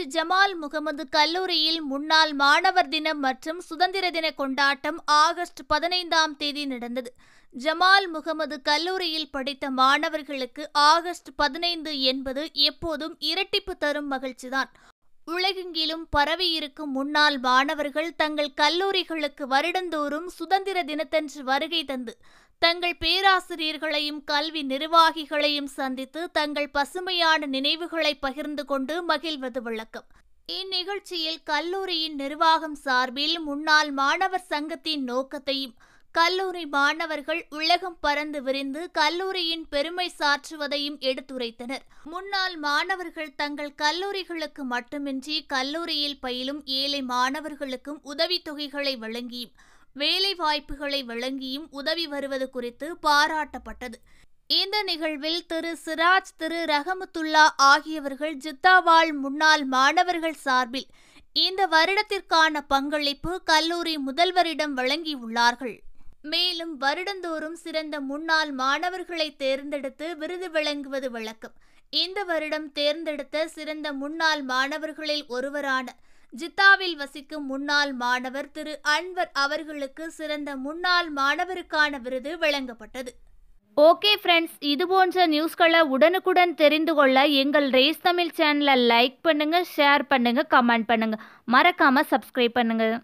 Trichy Jamal Mohammed கல்லூரியில் முன்னாள் மாணவர் தினம் மற்றும் சுதந்திர தின கொண்டாட்டம் ஆகஸ்ட் பதினைந்தாம் தேதி நடந்தது ஜமால் முகமது கல்லூரியில் படித்த மாணவர்களுக்கு ஆகஸ்ட் பதினைந்து என்பது எப்போதும் இரட்டிப்பு தரும் மகிழ்ச்சிதான் உலகெங்கிலும் பரவியிருக்கும் முன்னாள் மாணவர்கள் தங்கள் கல்லூரிகளுக்கு வருடந்தோறும் சுதந்திர தினத்தன்று வருகை தந்து தங்கள் பேராசிரியர்களையும் கல்வி நிர்வாகிகளையும் சந்தித்து தங்கள் பசுமையான நினைவுகளை பகிர்ந்து கொண்டு மகிழ்வது வழக்கம் இந்நிகழ்ச்சியில் கல்லூரியின் நிர்வாகம் சார்பில் முன்னாள் மாணவர் சங்கத்தின் நோக்கத்தையும் கல்லூரி மாணவர்கள் உலகம் பறந்து விரிந்து கல்லூரியின் பெருமை சாற்றுவதையும் எடுத்துரைத்தனர் முன்னாள் மாணவர்கள் தங்கள் கல்லூரிகளுக்கு மட்டுமின்றி கல்லூரியில் பயிலும் ஏழை மாணவர்களுக்கும் உதவித்தொகைகளை வழங்கியும் வேலை வாய்ப்புகளை வழங்கியும் உதவி வருவது குறித்து பாராட்டப்பட்டது இந்த நிகழ்வில் திரு சிராஜ் திரு ரஹமுத்துல்லா ஆகியவர்கள் ஜித்தாவால் முன்னாள் மாணவர்கள் சார்பில் இந்த வருடத்திற்கான பங்களிப்பு கல்லூரி முதல்வரிடம் வழங்கியுள்ளார்கள் மேலும் வருடந்தோறும் சிறந்த முன்னாள் மாணவர்களை தேர்ந்தெடுத்து விருது வழங்குவது வழக்கம் இந்த வருடம் தேர்ந்தெடுத்த சிறந்த முன்னாள் மாணவர்களில் ஒருவரான ஜித்தாவில் வசிக்கும் முன்னாள் மாணவர் திரு அன்வர் அவர்களுக்கு சிறந்த முன்னாள் மாணவருக்கான விருது வழங்கப்பட்டது ஓகே ஃப்ரெண்ட்ஸ் இது போன்ற நியூஸ்களை உடனுக்குடன் தெரிந்து கொள்ள எங்கள் ரேஸ் தமிழ் சேனலை லைக் பண்ணுங்கள் ஷேர் பண்ணுங்கள் கமெண்ட் பண்ணுங்கள் மறக்காமல் சப்ஸ்கிரைப் பண்ணுங்கள்